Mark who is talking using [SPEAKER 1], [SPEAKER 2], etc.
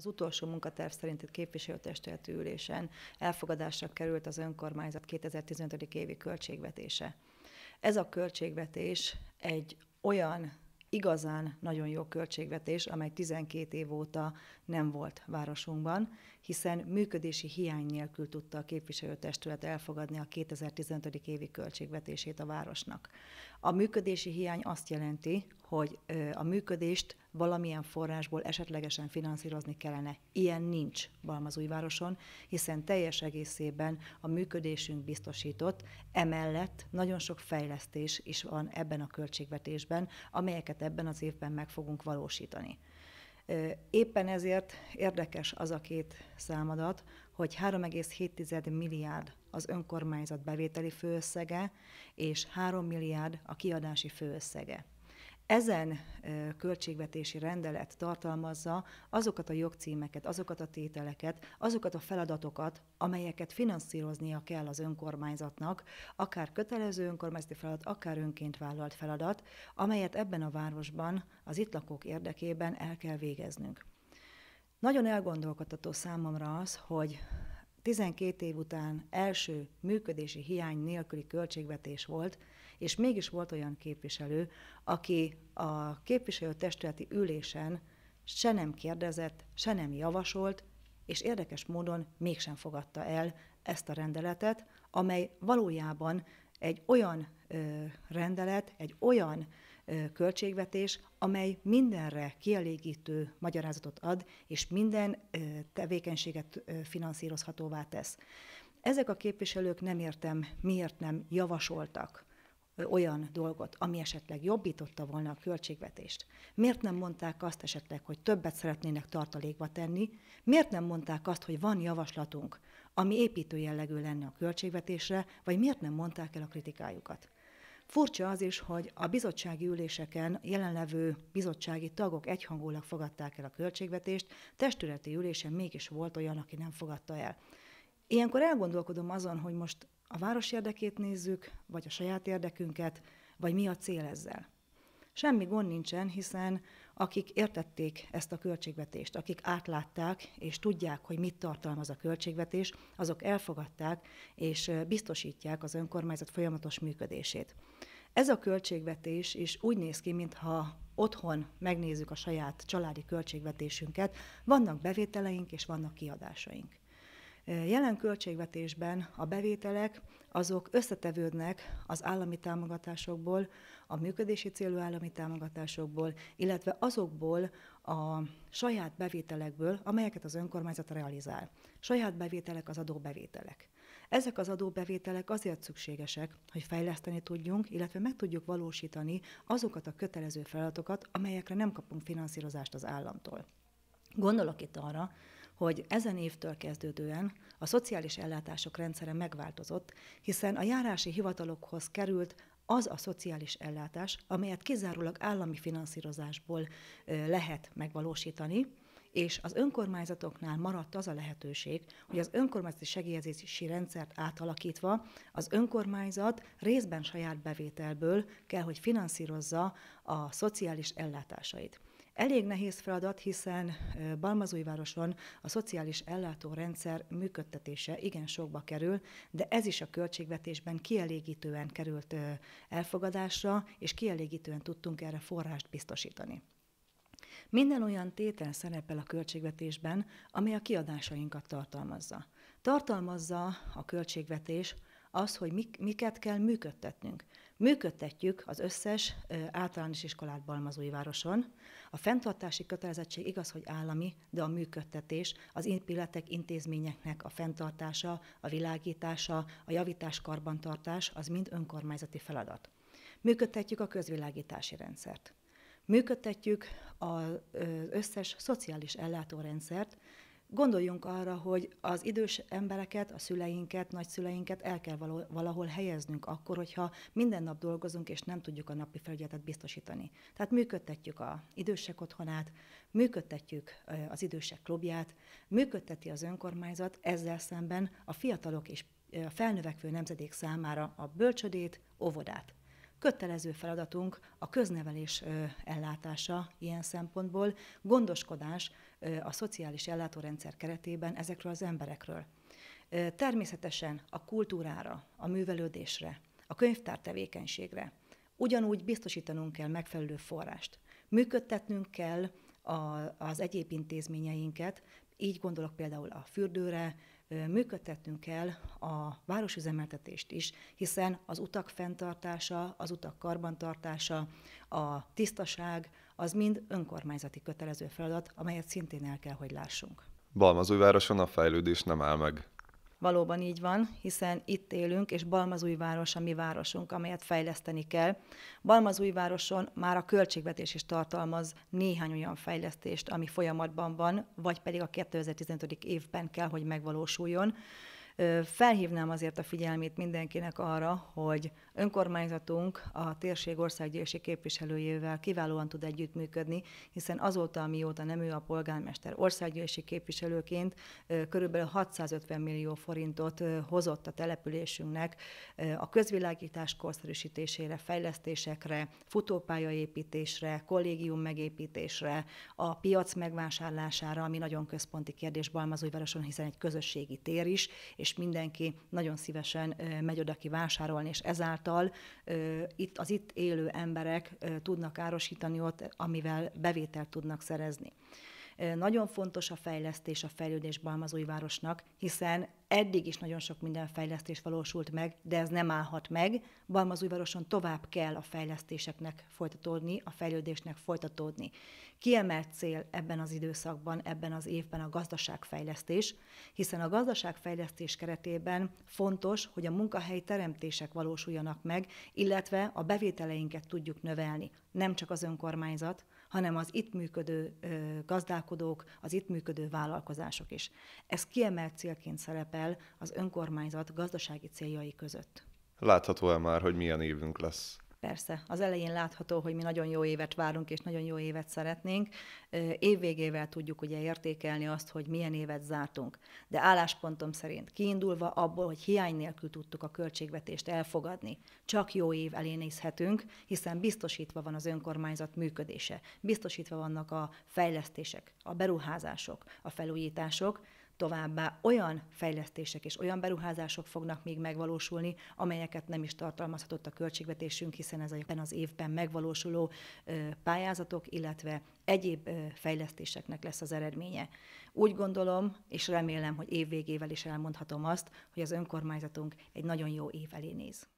[SPEAKER 1] Az utolsó munkaterv szerint egy képviselőtestületi ülésen elfogadásra került az önkormányzat 2015. évi költségvetése. Ez a költségvetés egy olyan igazán nagyon jó költségvetés, amely 12 év óta nem volt városunkban, hiszen működési hiány nélkül tudta a képviselőtestület elfogadni a 2015. évi költségvetését a városnak. A működési hiány azt jelenti, hogy a működést valamilyen forrásból esetlegesen finanszírozni kellene. Ilyen nincs Balmazújvároson, hiszen teljes egészében a működésünk biztosított, emellett nagyon sok fejlesztés is van ebben a költségvetésben, amelyeket ebben az évben meg fogunk valósítani. Éppen ezért érdekes az a két számadat, hogy 3,7 milliárd az önkormányzat bevételi főösszege, és 3 milliárd a kiadási főösszege. Ezen költségvetési rendelet tartalmazza azokat a jogcímeket, azokat a tételeket, azokat a feladatokat, amelyeket finanszíroznia kell az önkormányzatnak, akár kötelező önkormányzati feladat, akár önként vállalt feladat, amelyet ebben a városban az itt lakók érdekében el kell végeznünk. Nagyon elgondolkodható számomra az, hogy 12 év után első működési hiány nélküli költségvetés volt, és mégis volt olyan képviselő, aki a képviselőtestületi ülésen se nem kérdezett, se nem javasolt, és érdekes módon mégsem fogadta el ezt a rendeletet, amely valójában egy olyan ö, rendelet, egy olyan ö, költségvetés, amely mindenre kielégítő magyarázatot ad, és minden ö, tevékenységet ö, finanszírozhatóvá tesz. Ezek a képviselők nem értem, miért nem javasoltak olyan dolgot, ami esetleg jobbította volna a költségvetést? Miért nem mondták azt esetleg, hogy többet szeretnének tartalékba tenni? Miért nem mondták azt, hogy van javaslatunk, ami építő jellegű lenne a költségvetésre, vagy miért nem mondták el a kritikájukat? Furcsa az is, hogy a bizottsági üléseken jelenlevő bizottsági tagok egyhangulag fogadták el a költségvetést, testületi ülésen mégis volt olyan, aki nem fogadta el. Ilyenkor elgondolkodom azon, hogy most a város érdekét nézzük, vagy a saját érdekünket, vagy mi a cél ezzel. Semmi gond nincsen, hiszen akik értették ezt a költségvetést, akik átlátták és tudják, hogy mit tartalmaz a költségvetés, azok elfogadták és biztosítják az önkormányzat folyamatos működését. Ez a költségvetés is úgy néz ki, mintha otthon megnézzük a saját családi költségvetésünket, vannak bevételeink és vannak kiadásaink. Jelen költségvetésben a bevételek azok összetevődnek az állami támogatásokból, a működési célú állami támogatásokból, illetve azokból a saját bevételekből, amelyeket az önkormányzat realizál. Saját bevételek az adóbevételek. Ezek az adóbevételek azért szükségesek, hogy fejleszteni tudjunk, illetve meg tudjuk valósítani azokat a kötelező feladatokat, amelyekre nem kapunk finanszírozást az államtól. Gondolok itt arra, hogy ezen évtől kezdődően a szociális ellátások rendszere megváltozott, hiszen a járási hivatalokhoz került az a szociális ellátás, amelyet kizárólag állami finanszírozásból lehet megvalósítani, és az önkormányzatoknál maradt az a lehetőség, hogy az önkormányzati segélyezési rendszert átalakítva az önkormányzat részben saját bevételből kell, hogy finanszírozza a szociális ellátásait. Elég nehéz feladat, hiszen Balmazújvároson a szociális ellátórendszer működtetése igen sokba kerül, de ez is a költségvetésben kielégítően került elfogadásra, és kielégítően tudtunk erre forrást biztosítani. Minden olyan tétel szerepel a költségvetésben, amely a kiadásainkat tartalmazza. Tartalmazza a költségvetés az, hogy mik, miket kell működtetnünk. Működtetjük az összes ö, általános iskolát városon. A fenntartási kötelezettség igaz, hogy állami, de a működtetés, az épületek, intézményeknek a fenntartása, a világítása, a javítás karbantartás, az mind önkormányzati feladat. Működtetjük a közvilágítási rendszert. Működtetjük az összes szociális ellátórendszert, Gondoljunk arra, hogy az idős embereket, a szüleinket, nagyszüleinket el kell valahol helyeznünk akkor, hogyha minden nap dolgozunk, és nem tudjuk a napi felügyeletet biztosítani. Tehát működtetjük az idősek otthonát, működtetjük az idősek klubját, működteti az önkormányzat ezzel szemben a fiatalok és a felnövekvő nemzedék számára a bölcsödét, óvodát kötelező feladatunk a köznevelés ellátása ilyen szempontból, gondoskodás a szociális ellátórendszer keretében ezekről az emberekről. Természetesen a kultúrára, a művelődésre, a könyvtár tevékenységre ugyanúgy biztosítanunk kell megfelelő forrást. Működtetnünk kell az egyéb intézményeinket, így gondolok például a fürdőre, működtetnünk kell a városüzemeltetést is, hiszen az utak fenntartása, az utak karbantartása, a tisztaság, az mind önkormányzati kötelező feladat, amelyet szintén el kell, hogy lássunk. Balmazújvároson a fejlődés nem áll meg. Valóban így van, hiszen itt élünk, és Balmazújváros a mi városunk, amelyet fejleszteni kell. Balmazújvároson már a költségvetés is tartalmaz néhány olyan fejlesztést, ami folyamatban van, vagy pedig a 2015. évben kell, hogy megvalósuljon. Felhívnám azért a figyelmét mindenkinek arra, hogy Önkormányzatunk a térség országgyűlési képviselőjével kiválóan tud együttműködni, hiszen azóta, amióta nem ő a polgármester országgyűlési képviselőként körülbelül 650 millió forintot hozott a településünknek a közvilágítás korszerűsítésére, fejlesztésekre, futópályaépítésre, kollégium megépítésre, a piac megvásárlására, ami nagyon központi kérdés Balmazújvároson, hiszen egy közösségi tér is, és mindenki nagyon szívesen megy oda ki vásárolni, és ezáltal által itt, az itt élő emberek tudnak árosítani ott, amivel bevételt tudnak szerezni. Nagyon fontos a fejlesztés, a fejlődés Balmazújvárosnak, hiszen Eddig is nagyon sok minden fejlesztés valósult meg, de ez nem állhat meg. Balmazújvároson tovább kell a fejlesztéseknek folytatódni, a fejlődésnek folytatódni. Kiemelt cél ebben az időszakban, ebben az évben a gazdaságfejlesztés, hiszen a gazdaságfejlesztés keretében fontos, hogy a munkahelyi teremtések valósuljanak meg, illetve a bevételeinket tudjuk növelni. Nem csak az önkormányzat, hanem az itt működő gazdálkodók, az itt működő vállalkozások is. Ez kiemelt célként szerepel fel az önkormányzat gazdasági céljai között. Látható-e már, hogy milyen évünk lesz? Persze, az elején látható, hogy mi nagyon jó évet várunk, és nagyon jó évet szeretnénk. Évvégével tudjuk ugye értékelni azt, hogy milyen évet zártunk. De álláspontom szerint kiindulva abból, hogy hiány nélkül tudtuk a költségvetést elfogadni, csak jó év elé nézhetünk, hiszen biztosítva van az önkormányzat működése, biztosítva vannak a fejlesztések, a beruházások, a felújítások, Továbbá olyan fejlesztések és olyan beruházások fognak még megvalósulni, amelyeket nem is tartalmazhatott a költségvetésünk, hiszen ez ebben az évben megvalósuló pályázatok, illetve egyéb fejlesztéseknek lesz az eredménye. Úgy gondolom, és remélem, hogy évvégével is elmondhatom azt, hogy az önkormányzatunk egy nagyon jó év elé néz.